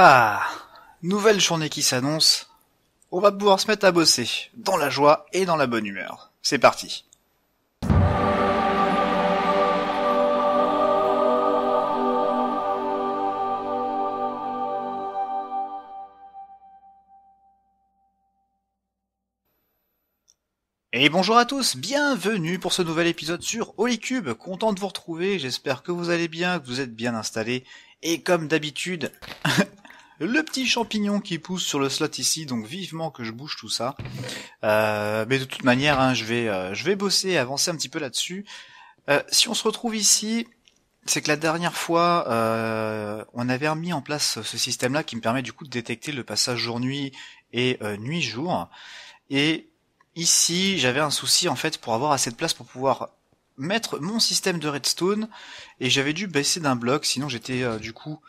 Ah Nouvelle journée qui s'annonce. On va pouvoir se mettre à bosser, dans la joie et dans la bonne humeur. C'est parti Et bonjour à tous, bienvenue pour ce nouvel épisode sur Holycube, content de vous retrouver, j'espère que vous allez bien, que vous êtes bien installés, et comme d'habitude, le petit champignon qui pousse sur le slot ici, donc vivement que je bouge tout ça. Euh, mais de toute manière, hein, je vais, euh, je vais bosser, avancer un petit peu là-dessus. Euh, si on se retrouve ici, c'est que la dernière fois, on avait mis en place ce système-là qui me permet du coup de détecter le passage jour-nuit et nuit-jour. Et ici, j'avais un souci en fait pour avoir assez de place pour pouvoir mettre mon système de redstone et j'avais dû baisser d'un bloc, sinon j'étais du coup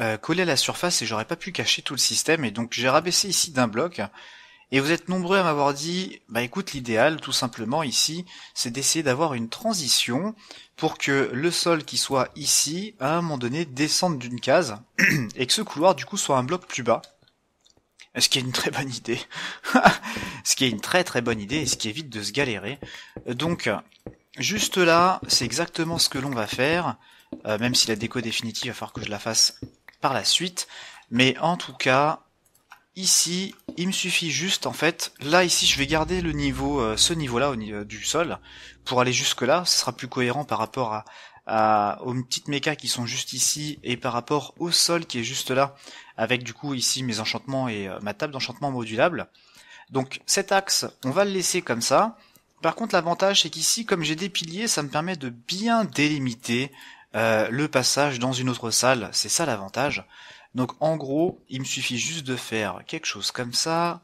euh, coller à la surface et j'aurais pas pu cacher tout le système et donc j'ai rabaissé ici d'un bloc. Et vous êtes nombreux à m'avoir dit, bah écoute, l'idéal tout simplement ici, c'est d'essayer d'avoir une transition pour que le sol qui soit ici, à un moment donné, descende d'une case et que ce couloir du coup soit un bloc plus bas. Ce qui est une très bonne idée. ce qui est une très très bonne idée et ce qui évite de se galérer. Donc, juste là, c'est exactement ce que l'on va faire. Euh, même si la déco définitive, va falloir que je la fasse par la suite. Mais en tout cas, ici, il me suffit juste en fait, là ici je vais garder le niveau, euh, ce niveau-là au niveau du sol, pour aller jusque-là, ce sera plus cohérent par rapport à, aux petites mécas qui sont juste ici, et par rapport au sol qui est juste là, avec du coup ici mes enchantements et euh, ma table d'enchantement modulable. Donc cet axe, on va le laisser comme ça. Par contre l'avantage c'est qu'ici, comme j'ai des piliers, ça me permet de bien délimiter euh, le passage dans une autre salle, c'est ça l'avantage. Donc en gros, il me suffit juste de faire quelque chose comme ça.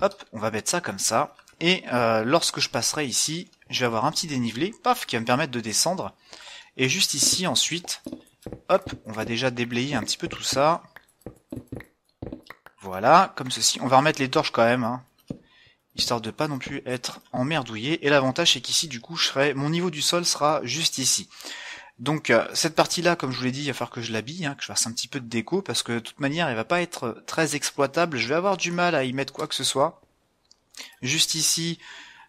Hop, on va mettre ça comme ça. Et euh, lorsque je passerai ici, je vais avoir un petit dénivelé, paf, qui va me permettre de descendre. Et juste ici ensuite, hop, on va déjà déblayer un petit peu tout ça. Voilà, comme ceci. On va remettre les torches quand même, hein, histoire de pas non plus être emmerdouillé. Et l'avantage c'est qu'ici, du coup, mon niveau du sol sera juste ici. Donc euh, cette partie-là, comme je vous l'ai dit, il va falloir que je l'habille, hein, que je fasse un petit peu de déco, parce que de toute manière, elle va pas être euh, très exploitable. Je vais avoir du mal à y mettre quoi que ce soit. Juste ici,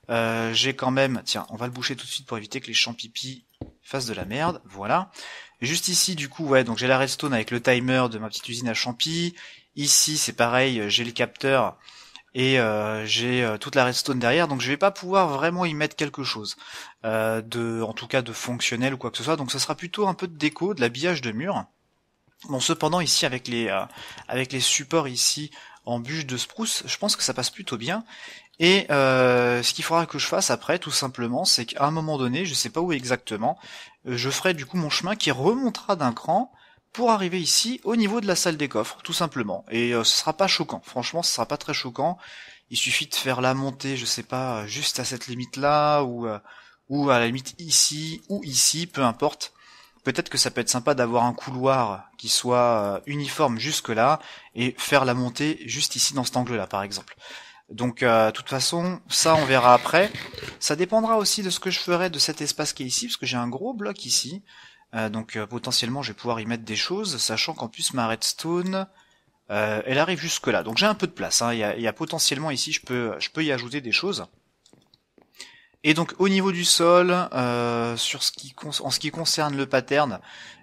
euh, j'ai quand même... Tiens, on va le boucher tout de suite pour éviter que les champs pipi fassent de la merde. Voilà. Juste ici, du coup, ouais, donc j'ai la redstone avec le timer de ma petite usine à champi. Ici, c'est pareil, j'ai le capteur et euh, j'ai euh, toute la redstone derrière, donc je vais pas pouvoir vraiment y mettre quelque chose euh, de, en tout cas de fonctionnel ou quoi que ce soit. Donc ça sera plutôt un peu de déco, de l'habillage de mur. Bon, cependant ici avec les supports ici en bûche de spruce, je pense que ça passe plutôt bien. Et ce qu'il faudra que je fasse après, tout simplement, c'est qu'à un moment donné, je ne sais pas où exactement, je ferai du coup mon chemin qui remontera d'un cran pour arriver ici au niveau de la salle des coffres, tout simplement. Et euh, ce sera pas choquant, franchement ce sera pas très choquant. Il suffit de faire la montée, je sais pas, euh, juste à cette limite là, ou, euh, ou à la limite ici, ou ici, peu importe. Peut-être que ça peut être sympa d'avoir un couloir qui soit uniforme jusque là, et faire la montée juste ici dans cet angle là par exemple. Donc, de toute façon, ça, on verra après. Ça dépendra aussi de ce que je ferai de cet espace qui est ici, parce que j'ai un gros bloc ici. Euh, donc euh, potentiellement je vais pouvoir y mettre des choses, sachant qu'en plus ma redstone, euh, elle arrive jusque là. Donc j'ai un peu de place, hein. il y, a, potentiellement ici je peux, je peux y ajouter des choses. Et donc au niveau du sol, sur ce qui en ce qui concerne le pattern,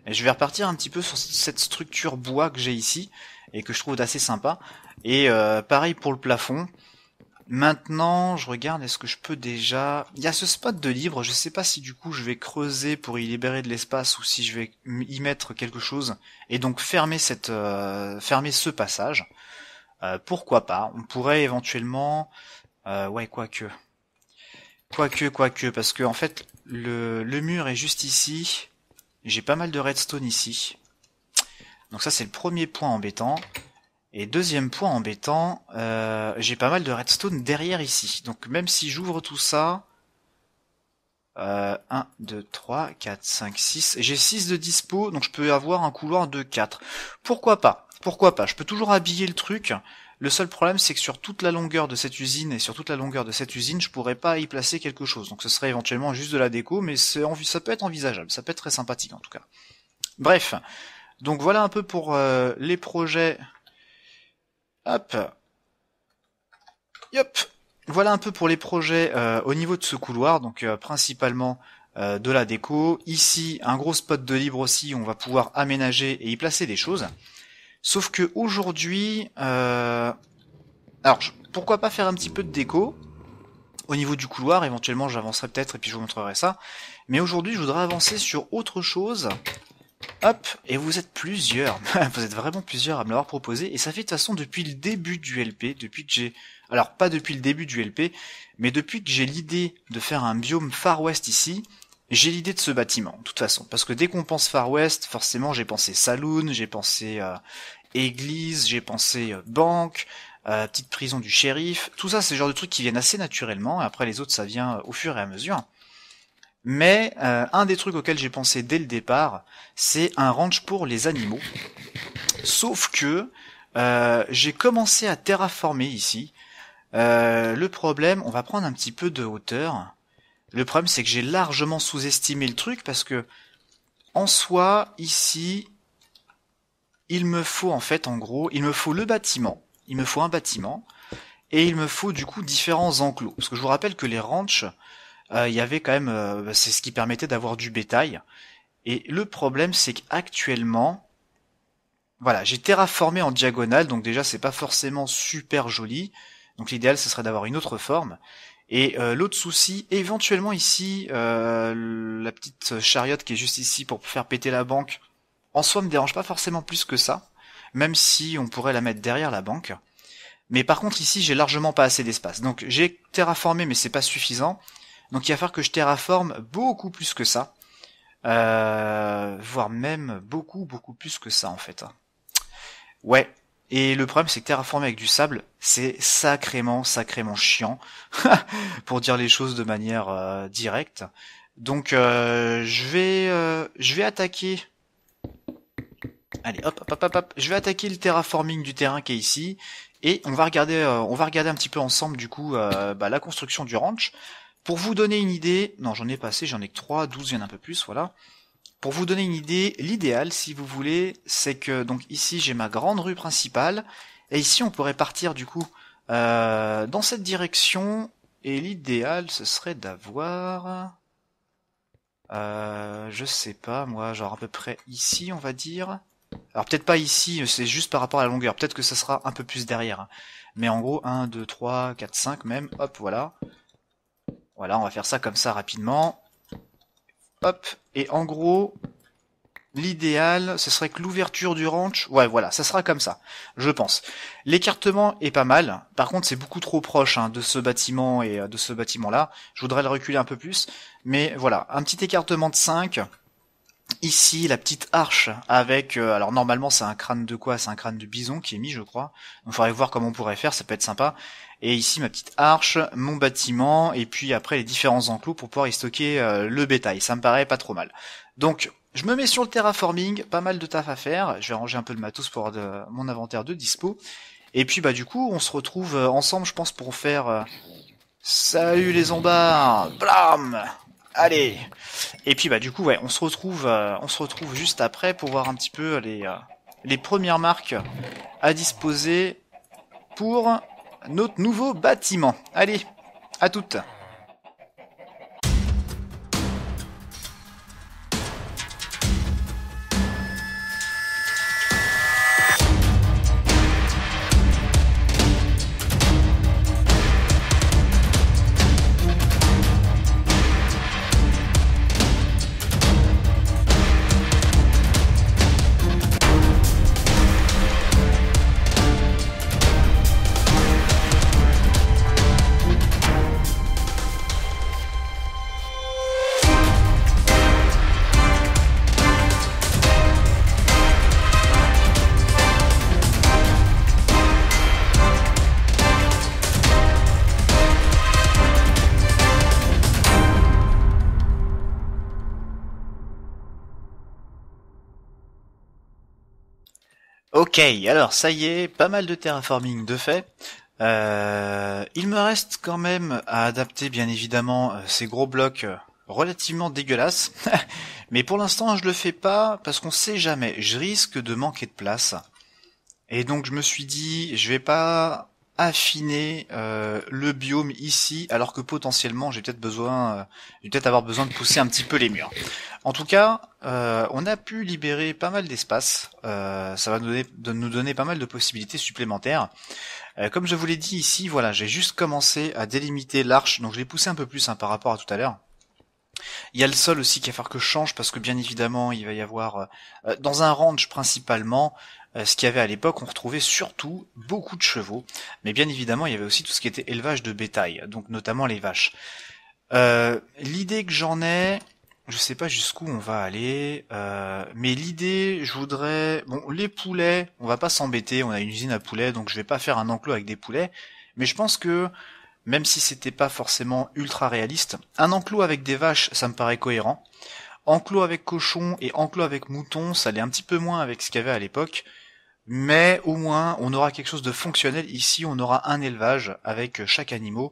je vais repartir un petit peu sur cette structure bois que j'ai ici, et que je trouve assez sympa. Et pareil pour le plafond, Maintenant, je regarde, est-ce que je peux déjà... Il y a ce spot de libre, je sais pas si du coup je vais creuser pour y libérer de l'espace ou si je vais y mettre quelque chose et donc fermer cette, euh, fermer ce passage. Euh, pourquoi pas On pourrait éventuellement... Euh, ouais, quoique. Quoique, quoique, parce que en fait, le, le mur est juste ici. J'ai pas mal de redstone ici. Donc ça, c'est le premier point embêtant. Et deuxième point embêtant, euh, j'ai pas mal de redstone derrière ici. Donc même si j'ouvre tout ça... 1, 2, 3, 4, 5, 6... J'ai 6 de dispo, donc je peux avoir un couloir de 4. Pourquoi pas Pourquoi pas Je peux toujours habiller le truc. Le seul problème, c'est que sur toute la longueur de cette usine et sur toute la longueur de cette usine, je pourrais pas y placer quelque chose. Donc ce serait éventuellement juste de la déco, mais ça peut être envisageable. Ça peut être très sympathique en tout cas. Bref. Donc voilà un peu pour euh, les projets Hop. Voilà un peu pour les projets euh, au niveau de ce couloir, donc euh, principalement euh, de la déco. Ici, un gros spot de libre aussi, on va pouvoir aménager et y placer des choses. Sauf que aujourd'hui, alors pourquoi pas faire un petit peu de déco au niveau du couloir, éventuellement j'avancerai peut-être et puis je vous montrerai ça. Mais aujourd'hui, je voudrais avancer sur autre chose Hop, et vous êtes plusieurs, vous êtes vraiment plusieurs à me l'avoir proposé, et ça fait de toute façon depuis le début du LP, depuis que j'ai... Alors pas depuis le début du LP, mais depuis que j'ai l'idée de faire un biome Far West ici, j'ai l'idée de ce bâtiment, de toute façon. Parce que dès qu'on pense Far West, forcément j'ai pensé saloon, j'ai pensé euh, église, j'ai pensé euh, banque, euh, petite prison du shérif, tout ça c'est le genre de trucs qui viennent assez naturellement, et après les autres ça vient au fur et à mesure. Mais euh, un des trucs auxquels j'ai pensé dès le départ, c'est un ranch pour les animaux. Sauf que euh, j'ai commencé à terraformer ici. Euh, le problème, on va prendre un petit peu de hauteur. Le problème, c'est que j'ai largement sous-estimé le truc parce que, en soi, ici, il me faut en fait, en gros, il me faut le bâtiment. Il me faut un bâtiment et il me faut du coup différents enclos. Parce que je vous rappelle que les ranchs, euh, il y avait quand même, euh, c'est ce qui permettait d'avoir du bétail. Et le problème, c'est qu'actuellement, voilà, j'ai terraformé en diagonale, donc déjà c'est pas forcément super joli. Donc l'idéal, ce serait d'avoir une autre forme. Et euh, l'autre souci, éventuellement ici, la petite chariote qui est juste ici pour faire péter la banque, en soi me dérange pas forcément plus que ça, même si on pourrait la mettre derrière la banque. Mais par contre ici, j'ai largement pas assez d'espace. Donc j'ai terraformé, mais c'est pas suffisant. Donc il va falloir que je terraforme beaucoup plus que ça. Euh, voire même beaucoup, beaucoup plus que ça en fait. Ouais. Et le problème c'est que terraformer avec du sable, c'est sacrément, sacrément chiant, pour dire les choses de manière euh, directe. Donc euh, je vais je vais attaquer. Allez, hop, hop, hop, hop, je vais attaquer le terraforming du terrain qui est ici, et on va regarder, on va regarder un petit peu ensemble du coup bah, la construction du ranch. Pour vous donner une idée, non j'en ai pas assez, j'en ai que 3, 12, viennent un peu plus, voilà. Pour vous donner une idée, l'idéal si vous voulez, c'est que donc ici j'ai ma grande rue principale, et ici on pourrait partir du coup euh, dans cette direction, et l'idéal ce serait d'avoir... Euh, je sais pas, moi, genre à peu près ici, on va dire. Alors peut-être pas ici, c'est juste par rapport à la longueur. Peut-être que ça sera un peu plus derrière. Hein. Mais en gros, 1, 2, 3, 4, 5 même. Hop, voilà. Voilà, on va faire ça comme ça rapidement. Hop, et en gros, l'idéal, ce serait que l'ouverture du ranch, ouais voilà, ça sera comme ça, je pense. L'écartement est pas mal, par contre c'est beaucoup trop proche hein, de ce bâtiment et euh, de ce bâtiment là, je voudrais le reculer un peu plus, mais voilà, un petit écartement de 5, Ici, la petite arche avec, euh, alors normalement c'est un crâne de quoi C'est un crâne de bison qui est mis, je crois. Il faudrait voir comment on pourrait faire, ça peut être sympa. Et ici, ma petite arche, mon bâtiment, et puis après les différents enclos pour pouvoir y stocker euh, le bétail. Ça me paraît pas trop mal. Donc, je me mets sur le terraforming, pas mal de taf à faire. Je vais ranger un peu de matos pour de, mon inventaire de dispo. Et puis, bah du coup, on se retrouve euh, ensemble, je pense, pour faire... Salut les zombards Blam Allez. Et puis bah du coup ouais, on se retrouve, euh, on se retrouve juste après pour voir un petit peu les euh, les premières marques à disposer pour notre nouveau bâtiment. Allez, à toutes. Ok, alors ça y est, pas mal de terraforming de fait. Euh, il me reste quand même à adapter bien évidemment euh, ces gros blocs euh, relativement dégueulasses. Mais pour l'instant je le fais pas parce qu'on sait jamais, je risque de manquer de place. Et donc je me suis dit, je vais pas affiner euh, le biome ici, alors que potentiellement j'ai peut-être besoin, euh, peut-être avoir besoin de pousser un petit peu les murs. En tout cas, euh, on a pu libérer pas mal d'espace. ça va nous donner, de, nous donner pas mal de possibilités supplémentaires. comme je vous l'ai dit ici, voilà, j'ai juste commencé à délimiter l'arche, donc je l'ai poussé un peu plus hein, par rapport à tout à l'heure. Il y a le sol aussi qui va faire que je change parce que bien évidemment il va y avoir dans un range principalement euh, ce qu'il y avait à l'époque, on retrouvait surtout beaucoup de chevaux, mais bien évidemment, il y avait aussi tout ce qui était élevage de bétail, donc notamment les vaches. Euh, l'idée que j'en ai, je sais pas jusqu'où on va aller, euh, mais l'idée, je voudrais, bon, les poulets, on va pas s'embêter, on a une usine à poulets, donc je vais pas faire un enclos avec des poulets, mais je pense que même si c'était pas forcément ultra réaliste, un enclos avec des vaches, ça me paraît cohérent. Enclos avec cochons et enclos avec moutons, ça allait un petit peu moins avec ce qu'il y avait à l'époque mais au moins on aura quelque chose de fonctionnel. Ici, on aura un élevage avec chaque animal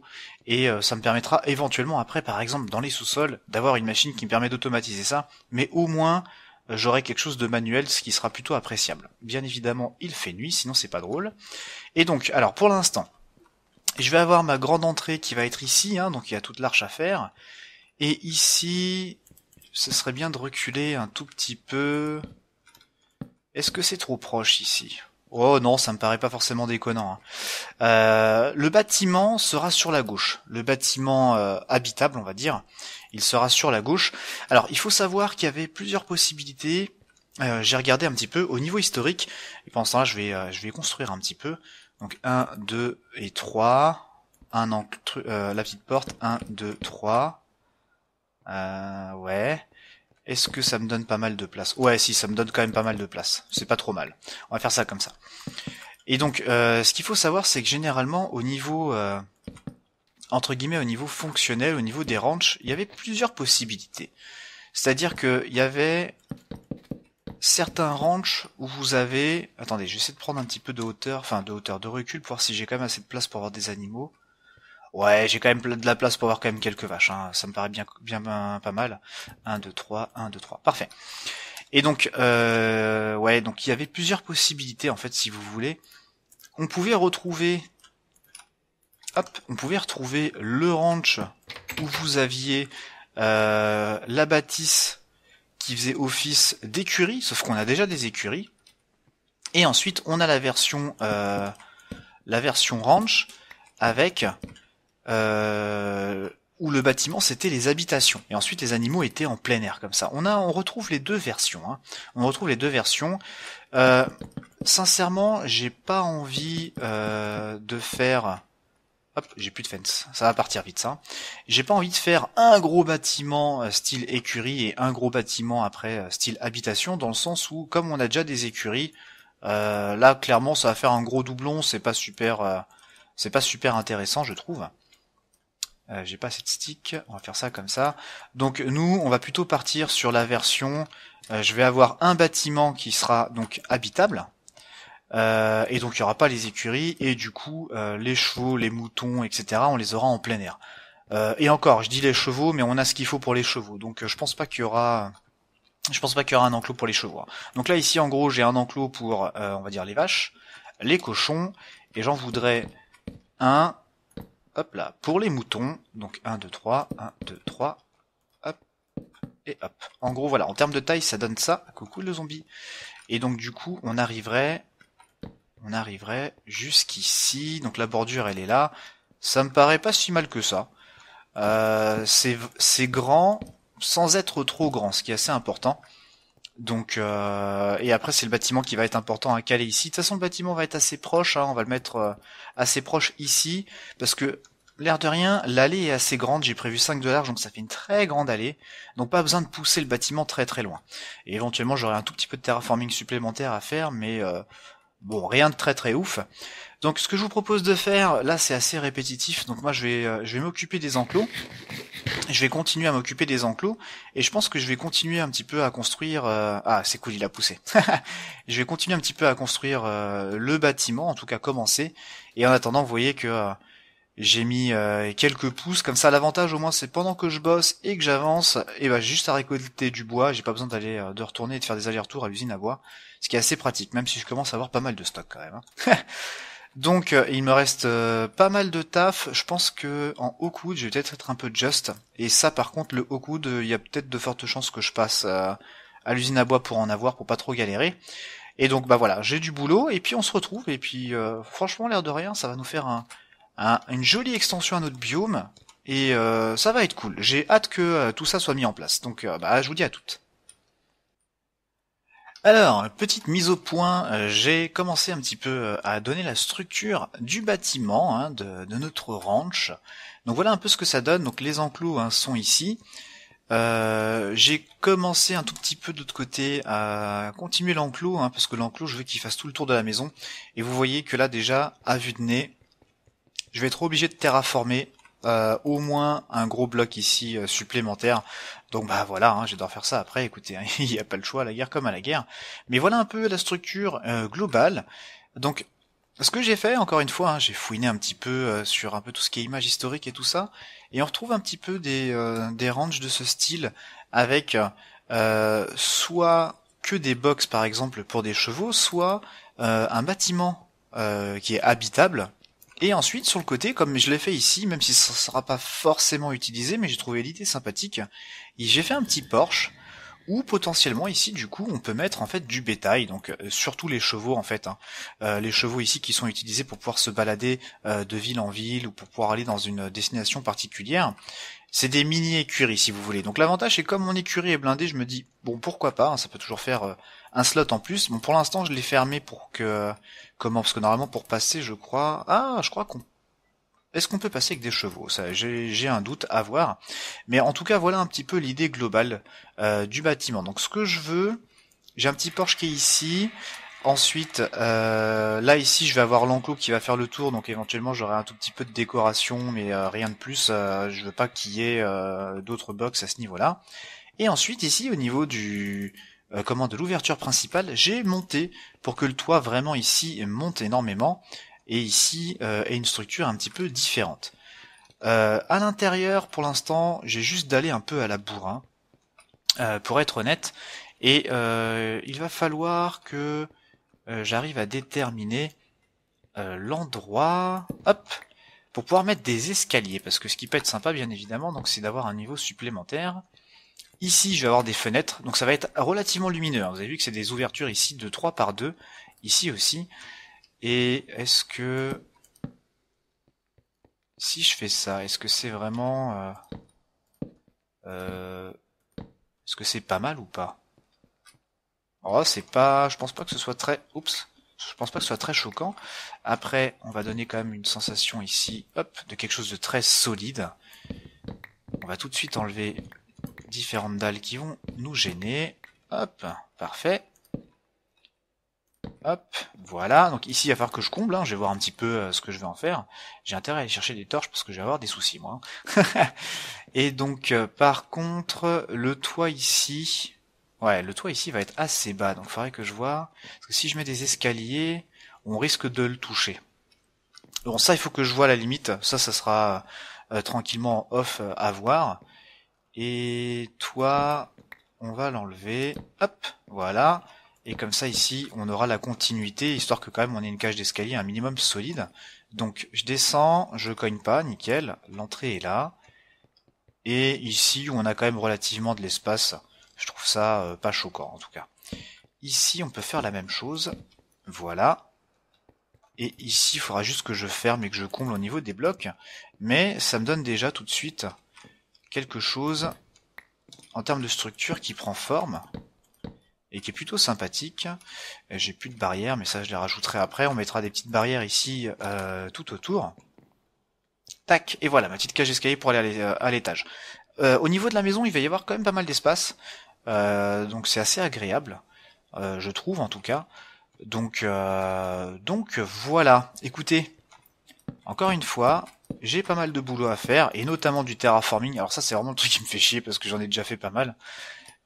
et euh, ça me permettra éventuellement après, par exemple, dans les sous-sols, d'avoir une machine qui me permet d'automatiser ça. Mais au moins, euh, j'aurai quelque chose de manuel, ce qui sera plutôt appréciable. Bien évidemment, il fait nuit, sinon c'est pas drôle. Et donc, alors pour l'instant, je vais avoir ma grande entrée qui va être ici, hein, donc il y a toute l'arche à faire. Et ici, ce serait bien de reculer un tout petit peu. Est-ce que c'est trop proche ici Oh non, ça me paraît pas forcément déconnant. Hein. Euh, le bâtiment sera sur la gauche. Le bâtiment euh, habitable, on va dire, il sera sur la gauche. Alors, il faut savoir qu'il y avait plusieurs possibilités. Euh, j'ai regardé un petit peu au niveau historique. Et pendant ce temps je vais, je vais construire un petit peu. Donc 1, 2 et 3. Un la petite porte. 1, 2, 3. ouais. Est-ce que ça me donne pas mal de place Ouais, si, ça me donne quand même pas mal de place. C'est pas trop mal. On va faire ça comme ça. Et donc, euh, ce qu'il faut savoir, c'est que généralement, au niveau... Euh, entre guillemets, au niveau fonctionnel, au niveau des ranchs, il y avait plusieurs possibilités. C'est-à-dire qu'il y avait certains ranchs où vous avez... Attendez, j'essaie de prendre un petit peu de hauteur, enfin de hauteur, de recul, pour voir si j'ai quand même assez de place pour avoir des animaux. Ouais, j'ai quand même de la place pour avoir quand même quelques vaches. Hein. Ça me paraît bien, bien, pas mal. 1, 2, 3, 1, 2, 3. Parfait. Et donc, euh, ouais, donc il y avait plusieurs possibilités, en fait, si vous voulez. On pouvait retrouver... Hop, on pouvait retrouver le ranch où vous aviez euh, la bâtisse qui faisait office d'écurie, sauf qu'on a déjà des écuries. Et ensuite, on a la version, euh, la version ranch avec euh, où le bâtiment c'était les habitations et ensuite les animaux étaient en plein air comme ça. On a, on retrouve les deux versions. Hein. On retrouve les deux versions. Euh, sincèrement, j'ai pas envie euh, de faire. Hop, j'ai plus de fence. Ça va partir vite ça. J'ai pas envie de faire un gros bâtiment style écurie et un gros bâtiment après style habitation dans le sens où comme on a déjà des écuries, là clairement ça va faire un gros doublon. C'est pas super, c'est pas super intéressant je trouve. Euh, j'ai pas cette stick, on va faire ça comme ça. Donc nous, on va plutôt partir sur la version, euh, je vais avoir un bâtiment qui sera donc habitable, euh, et donc il n'y aura pas les écuries, et du coup les chevaux, les moutons, etc., on les aura en plein air. et encore, je dis les chevaux, mais on a ce qu'il faut pour les chevaux, donc je pense pas qu'il y aura... Je pense pas qu'il y aura un enclos pour les chevaux. Hein. Donc là ici en gros j'ai un enclos pour on va dire les vaches, les cochons, et j'en voudrais un, Hop là, pour les moutons, donc 1, 2, 3, 1, 2, 3, hop, et hop. En gros, voilà, en termes de taille, ça donne ça. Coucou le zombie. Et donc du coup, on arriverait, on arriverait jusqu'ici. Donc la bordure, elle est là. Ça me paraît pas si mal que ça. Euh, c'est grand sans être trop grand, ce qui est assez important. Donc euh, et après c'est le bâtiment qui va être important à caler ici. De toute façon le bâtiment va être assez proche, hein. on va le mettre euh, assez proche ici parce que l'air de rien l'allée est assez grande. J'ai prévu 5 de large donc ça fait une très grande allée. Donc pas besoin de pousser le bâtiment très très loin. Et éventuellement j'aurai un tout petit peu de terraforming supplémentaire à faire, mais euh, Bon, rien de très très ouf. Donc ce que je vous propose de faire, là c'est assez répétitif, donc moi je vais, euh, je vais m'occuper des enclos, je vais continuer à m'occuper des enclos, et je pense que je vais continuer un petit peu à construire... Euh, ah c'est cool, il a poussé. je vais continuer un petit peu à construire euh, le bâtiment, en tout cas commencer, et en attendant vous voyez que j'ai mis euh, quelques pouces, comme ça l'avantage au moins c'est pendant que je bosse et que j'avance, et eh bah ben, juste à récolter du bois, j'ai pas besoin d'aller euh, de retourner et de faire des allers-retours à l'usine à bois, ce qui est assez pratique, même si je commence à avoir pas mal de stock quand même. Hein. Donc euh, il me reste pas mal de taf, je pense que en haut coude je vais peut-être être un peu just, et ça par contre le haut coude il y a peut-être de fortes chances que je passe à l'usine à bois pour en avoir, pour pas trop galérer. Et donc bah voilà, j'ai du boulot, et puis on se retrouve, et puis franchement l'air de rien, ça va nous faire un ah, une jolie extension à notre biome, et euh, ça va être cool. J'ai hâte que euh, tout ça soit mis en place. Donc euh, bah, je vous dis à toutes. Alors, petite mise au point, j'ai commencé un petit peu à donner la structure du bâtiment hein, de, notre ranch. Donc voilà un peu ce que ça donne. Donc les enclos hein, sont ici. j'ai commencé un tout petit peu de l'autre côté à continuer l'enclos, hein, parce que l'enclos je veux qu'il fasse tout le tour de la maison. Et vous voyez que là déjà, à vue de nez, je vais être obligé de terraformer euh, au moins un gros bloc ici euh, supplémentaire. Donc bah voilà, hein, je faire ça après, écoutez, hein, il n'y a pas le choix, à la guerre comme à la guerre. Mais voilà un peu la structure euh, globale. Donc ce que j'ai fait, encore une fois, hein, j'ai fouiné un petit peu sur un peu tout ce qui est image historique et tout ça, et on retrouve un petit peu des, des ranges de ce style avec soit que des box par exemple pour des chevaux, soit un bâtiment qui est habitable, et ensuite, sur le côté, comme je l'ai fait ici, même si ce ne sera pas forcément utilisé, mais j'ai trouvé l'idée sympathique, j'ai fait un petit porche où potentiellement ici du coup on peut mettre en fait du bétail donc euh, surtout les chevaux en fait hein. euh, les chevaux ici qui sont utilisés pour pouvoir se balader euh, de ville en ville ou pour pouvoir aller dans une destination particulière c'est des mini-écuries, si vous voulez. Donc l'avantage, c'est comme mon écurie est blindée, je me dis, bon, pourquoi pas, hein, ça peut toujours faire euh, un slot en plus. Bon, pour l'instant, je l'ai fermé pour que... comment Parce que normalement, pour passer, je crois... Ah, je crois qu'on... Est-ce qu'on peut passer avec des chevaux Ça, j'ai un doute à voir. Mais en tout cas, voilà un petit peu l'idée globale euh, du bâtiment. Donc ce que je veux... J'ai un petit porche qui est ici. Ensuite, euh, là ici, je vais avoir l'enclos qui va faire le tour, donc éventuellement j'aurai un tout petit peu de décoration, mais euh, rien de plus. Euh, je veux pas qu'il y ait d'autres box à ce niveau-là. Et ensuite ici, au niveau du comment de l'ouverture principale, j'ai monté pour que le toit vraiment ici monte énormément, et ici ait une structure un petit peu différente. à l'intérieur, pour l'instant, j'ai juste d'aller un peu à la bourrin, pour être honnête, et il va falloir que euh, j'arrive à déterminer euh, l'endroit, hop, pour pouvoir mettre des escaliers, parce que ce qui peut être sympa, bien évidemment, donc c'est d'avoir un niveau supplémentaire. Ici, je vais avoir des fenêtres, donc ça va être relativement lumineux. Hein. Vous avez vu que c'est des ouvertures ici de 3 par 2, ici aussi. Et est-ce que... Si je fais ça, est-ce que c'est vraiment... Euh, est-ce que c'est pas mal ou pas Oh, c'est pas, je pense pas que ce soit très, oups, je pense pas que ce soit très choquant. Après, on va donner quand même une sensation ici, hop, de quelque chose de très solide. On va tout de suite enlever différentes dalles qui vont nous gêner. Hop, parfait. Hop, voilà. Donc ici, il va falloir que je comble. Hein. Je vais voir un petit peu euh, ce que je vais en faire. J'ai intérêt à aller chercher des torches parce que je vais avoir des soucis, moi. Hein. Et donc, euh, par contre, le toit ici, Ouais, le toit ici va être assez bas, donc il faudrait que je vois. Parce que si je mets des escaliers, on risque de le toucher. Bon, ça, il faut que je vois la limite. Ça, ça sera euh, tranquillement off euh, à voir. Et toi, on va l'enlever. Hop, voilà. Et comme ça, ici, on aura la continuité, histoire que quand même on ait une cage d'escalier un minimum solide. Donc, je descends, je cogne pas, nickel. L'entrée est là. Et ici, on a quand même relativement de l'espace je trouve ça euh, pas choquant en tout cas. Ici, on peut faire la même chose. Voilà. Et ici, il faudra juste que je ferme et que je comble au niveau des blocs. Mais ça me donne déjà tout de suite quelque chose en termes de structure qui prend forme et qui est plutôt sympathique. J'ai plus de barrières, mais ça je les rajouterai après. On mettra des petites barrières ici euh, tout autour. Tac, et voilà, ma petite cage escalier pour aller à euh, l'étage. au niveau de la maison, il va y avoir quand même pas mal d'espace. Euh, donc c'est assez agréable, euh, je trouve en tout cas. Donc, euh, donc voilà. Écoutez, encore une fois, j'ai pas mal de boulot à faire, et notamment du terraforming. Alors ça, c'est vraiment le truc qui me fait chier parce que j'en ai déjà fait pas mal.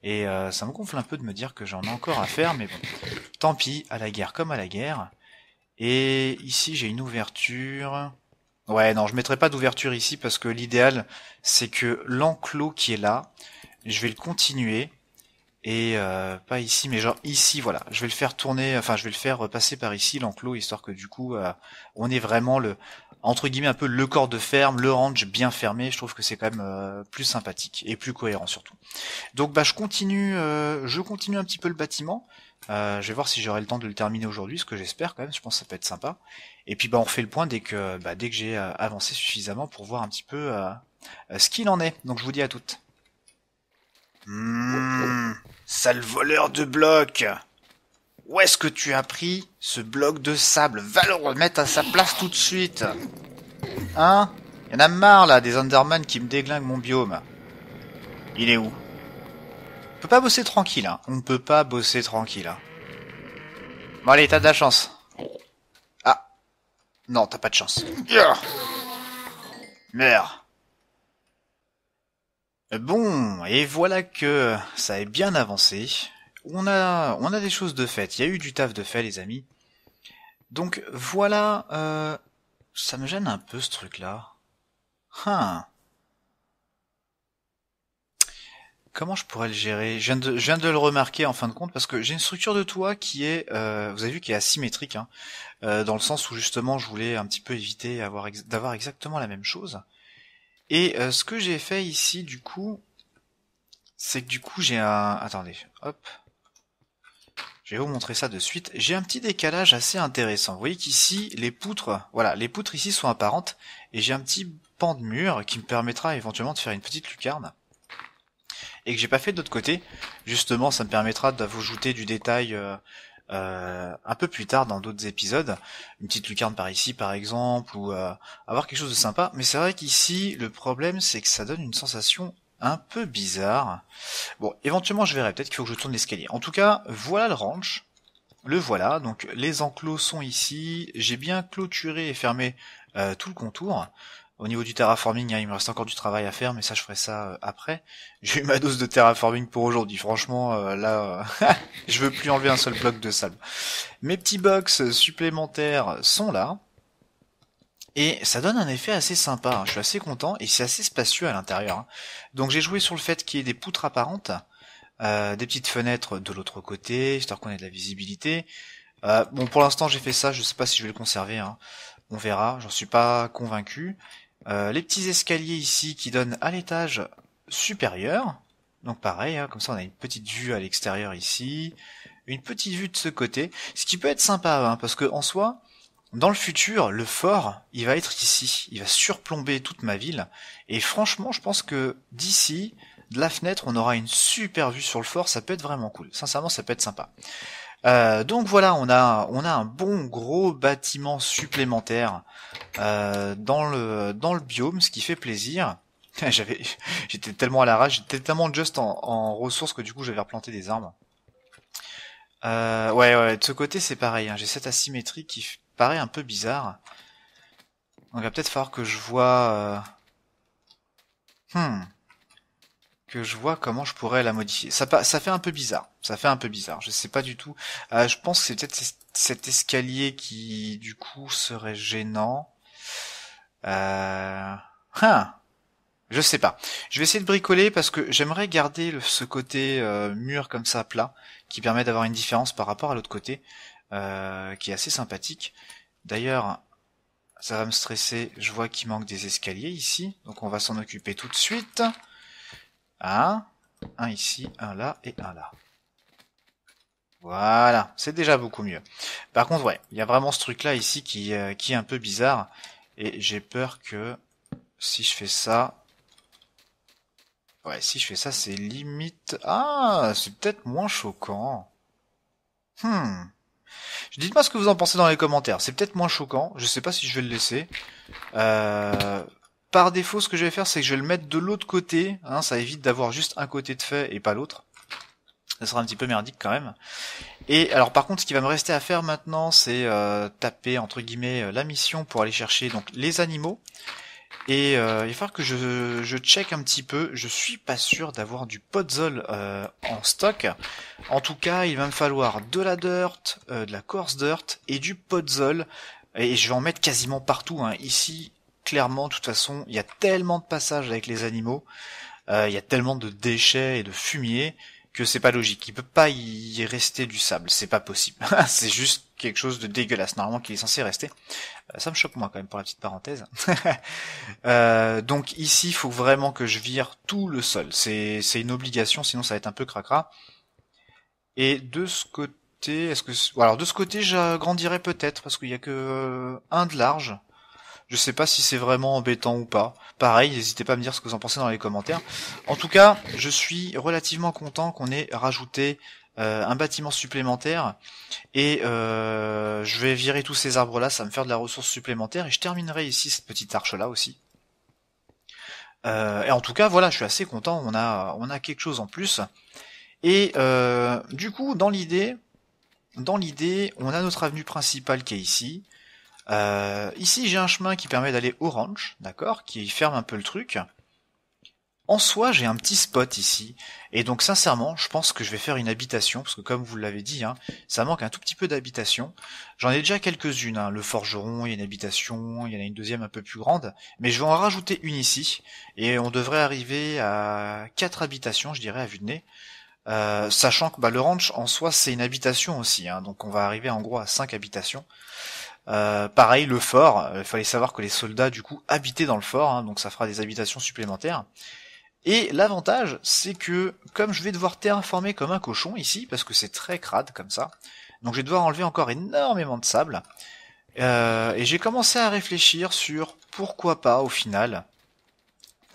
Et ça me gonfle un peu de me dire que j'en ai encore à faire, mais bon, tant pis, à la guerre comme à la guerre. Et ici, j'ai une ouverture. Ouais, non, je mettrai pas d'ouverture ici parce que l'idéal, c'est que l'enclos qui est là, je vais le continuer. Et euh, pas ici, mais genre ici, voilà. Je vais le faire tourner, enfin je vais le faire passer par ici, l'enclos, histoire que du coup, euh, on est vraiment le entre guillemets un peu le corps de ferme, le range bien fermé. Je trouve que c'est quand même euh, plus sympathique et plus cohérent surtout. Donc bah je continue, je continue un petit peu le bâtiment. je vais voir si j'aurai le temps de le terminer aujourd'hui, ce que j'espère quand même. Je pense que ça peut être sympa. Et puis bah on fait le point dès que bah, dès que j'ai avancé suffisamment pour voir un petit peu ce qu'il en est. Donc je vous dis à toutes. Mmh, sale voleur de bloc Où est-ce que tu as pris ce bloc de sable Va le remettre à sa place tout de suite Hein y en a marre là des Underman qui me déglinguent mon biome. Il est où On peut pas bosser tranquille, hein. On peut pas bosser tranquille, hein. Bon allez, t'as de la chance. Ah. Non, t'as pas de chance. Merde Bon, et voilà que ça est bien avancé. On a, on a des choses de fait. Il y a eu du taf de fait, les amis. Donc voilà, euh, ça me gêne un peu ce truc-là. Hein. Comment je pourrais le gérer je viens, de, le remarquer en fin de compte parce que j'ai une structure de toit qui est, euh, vous avez vu, qui est asymétrique, hein, euh, dans le sens où justement je voulais un petit peu éviter d'avoir exactement la même chose. Et euh, ce que j'ai fait ici, du coup, c'est que du coup, j'ai un... Attendez, hop. Je vais vous montrer ça de suite. J'ai un petit décalage assez intéressant. Vous voyez qu'ici, les poutres, voilà, les poutres ici sont apparentes, et j'ai un petit pan de mur qui me permettra éventuellement de faire une petite lucarne et que j'ai pas fait de l'autre côté. Justement, ça me permettra de vous ajouter du détail euh, euh, un peu plus tard dans d'autres épisodes, une petite lucarne par ici par exemple, ou euh, avoir quelque chose de sympa. Mais c'est vrai qu'ici, le problème c'est que ça donne une sensation un peu bizarre. Bon, éventuellement je verrai, peut-être qu'il faut que je tourne l'escalier. En tout cas, voilà le ranch. Le voilà, donc les enclos sont ici, j'ai bien clôturé et fermé euh, tout le contour. Au niveau du terraforming, hein, il me reste encore du travail à faire, mais ça je ferai ça euh, après. J'ai eu ma dose de terraforming pour aujourd'hui. Franchement, euh, là, euh, je veux plus enlever un seul bloc de sable. Mes petits box supplémentaires sont là. Et ça donne un effet assez sympa, hein. je suis assez content, et c'est assez spacieux à l'intérieur. Hein. Donc j'ai joué sur le fait qu'il y ait des poutres apparentes, des petites fenêtres de l'autre côté, histoire qu'on ait de la visibilité. bon, pour l'instant j'ai fait ça, je sais pas si je vais le conserver, on verra, j'en suis pas convaincu. Euh, les petits escaliers ici qui donnent à l'étage supérieur. Donc pareil, hein, comme ça on a une petite vue à l'extérieur ici, une petite vue de ce côté, ce qui peut être sympa, hein, parce que en soi, dans le futur, le fort, il va être ici, il va surplomber toute ma ville, et franchement je pense que d'ici, de la fenêtre, on aura une super vue sur le fort, ça peut être vraiment cool, sincèrement ça peut être sympa. Euh, donc voilà, on a on a un bon gros bâtiment supplémentaire euh, dans le dans le biome, ce qui fait plaisir. j'avais j'étais tellement à la rage, j'étais tellement juste en, ressources que du coup j'avais replanté des arbres. Euh, ouais ouais, de ce côté c'est pareil. Hein. J'ai cette asymétrie qui paraît un peu bizarre. Donc il va peut-être falloir que je vois. Euh, hmm que je vois comment je pourrais la modifier. Ça, fait un peu bizarre. Ça fait un peu bizarre. Je sais pas du tout. Euh, je pense que c'est peut-être cet escalier qui, du coup, serait gênant. Euh... Hein. Je sais pas. Je vais essayer de bricoler parce que j'aimerais garder ce côté euh, mur comme ça plat, qui permet d'avoir une différence par rapport à l'autre côté, euh, qui est assez sympathique. D'ailleurs, ça va me stresser. Je vois qu'il manque des escaliers ici, donc on va s'en occuper tout de suite. Un, un ici, un là et un là. Voilà, c'est déjà beaucoup mieux. Par contre, ouais, il y a vraiment ce truc-là ici qui, euh, qui est un peu bizarre. Et j'ai peur que si je fais ça... Ouais, si je fais ça, c'est limite... Ah, c'est peut-être moins choquant. Hmm. Dites-moi ce que vous en pensez dans les commentaires. C'est peut-être moins choquant. Je sais pas si je vais le laisser. Euh... Par défaut, ce que je vais faire, c'est que je vais le mettre de l'autre côté. Hein, ça évite d'avoir juste un côté de fait et pas l'autre. Ça sera un petit peu merdique quand même. Et alors par contre, ce qui va me rester à faire maintenant, c'est euh, taper entre guillemets euh, la mission pour aller chercher donc les animaux. Et euh, il va falloir que je, je check un petit peu. Je suis pas sûr d'avoir du potzol en stock. En tout cas, il va me falloir de la dirt, de la coarse dirt et du potzol Et je vais en mettre quasiment partout. Hein. Ici, clairement, de toute façon, il y a tellement de passages avec les animaux, euh, il y a tellement de déchets et de fumier que c'est pas logique. Il peut pas y rester du sable, c'est pas possible. c'est juste quelque chose de dégueulasse, normalement qu'il est censé rester. Euh, ça me choque moi quand même pour la petite parenthèse. Euh, donc ici, il faut vraiment que je vire tout le sol. C'est une obligation, sinon ça va être un peu cracra. Et de ce côté, est-ce que alors de ce côté, j'agrandirai peut-être parce qu'il y a que un de large. Je sais pas si c'est vraiment embêtant ou pas. Pareil, n'hésitez pas à me dire ce que vous en pensez dans les commentaires. En tout cas, je suis relativement content qu'on ait rajouté euh, un bâtiment supplémentaire et euh, je vais virer tous ces arbres là, ça va me faire de la ressource supplémentaire et je terminerai ici cette petite arche là aussi. Euh, et en tout cas, voilà, je suis assez content. On a, on a quelque chose en plus. Et du coup, dans l'idée, dans l'idée, on a notre avenue principale qui est ici. Euh, ici, j'ai un chemin qui permet d'aller ranch, d'accord, qui ferme un peu le truc. En soi, j'ai un petit spot ici, et donc sincèrement, je pense que je vais faire une habitation, parce que comme vous l'avez dit, hein, ça manque un tout petit peu d'habitation. J'en ai déjà quelques-unes, hein. le forgeron, il y a une habitation, il y en a une deuxième un peu plus grande, mais je vais en rajouter une ici, et on devrait arriver à quatre habitations, je dirais, à vue de nez. Euh, sachant que bah, le ranch en soi c'est une habitation aussi, hein. donc on va arriver en gros à cinq habitations. Euh, pareil, le fort, euh, il fallait savoir que les soldats du coup habitaient dans le fort, hein, donc ça fera des habitations supplémentaires. Et l'avantage, c'est que comme je vais devoir terraformer comme un cochon ici, parce que c'est très crade comme ça, donc je vais devoir enlever encore énormément de sable. Euh, et j'ai commencé à réfléchir sur pourquoi pas au final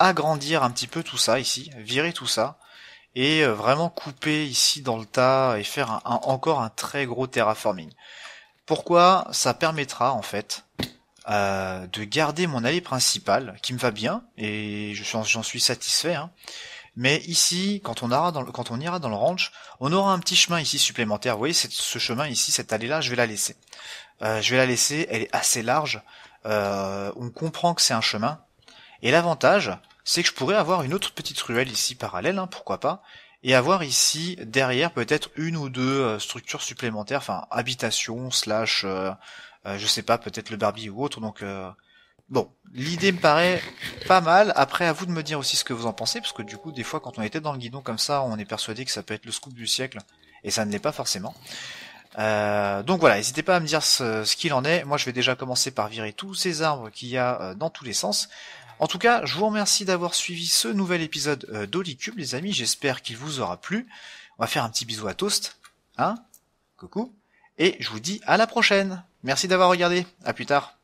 agrandir un petit peu tout ça ici, virer tout ça, et vraiment couper ici dans le tas et faire encore un très gros terraforming. Pourquoi Ça permettra en fait euh, de garder mon allée principale, qui me va bien et j'en suis satisfait. Hein. Mais ici, quand on, quand on ira dans le ranch, on aura un petit chemin ici supplémentaire. Vous voyez, ce chemin ici, cette allée-là, je vais la laisser. Euh, je vais la laisser, elle est assez large. Euh, on comprend que c'est un chemin. Et l'avantage, c'est que je pourrais avoir une autre petite ruelle ici parallèle, hein, pourquoi pas, et avoir ici derrière peut-être une ou deux euh, structures supplémentaires, enfin habitation slash, euh, euh, je sais pas, peut-être le Barbie ou autre. Donc bon, l'idée me paraît pas mal. Après, à vous de me dire aussi ce que vous en pensez, parce que du coup, des fois, quand on était dans le guidon comme ça, on est persuadé que ça peut être le scoop du siècle, et ça ne l'est pas forcément. donc voilà, n'hésitez pas à me dire ce, ce qu'il en est. Moi, je vais déjà commencer par virer tous ces arbres qu'il y a dans tous les sens. En tout cas, je vous remercie d'avoir suivi ce nouvel épisode euh, d'Olicube, les amis. J'espère qu'il vous aura plu. On va faire un petit bisou à Toast. Hein Coucou. Et je vous dis à la prochaine. Merci d'avoir regardé. À plus tard.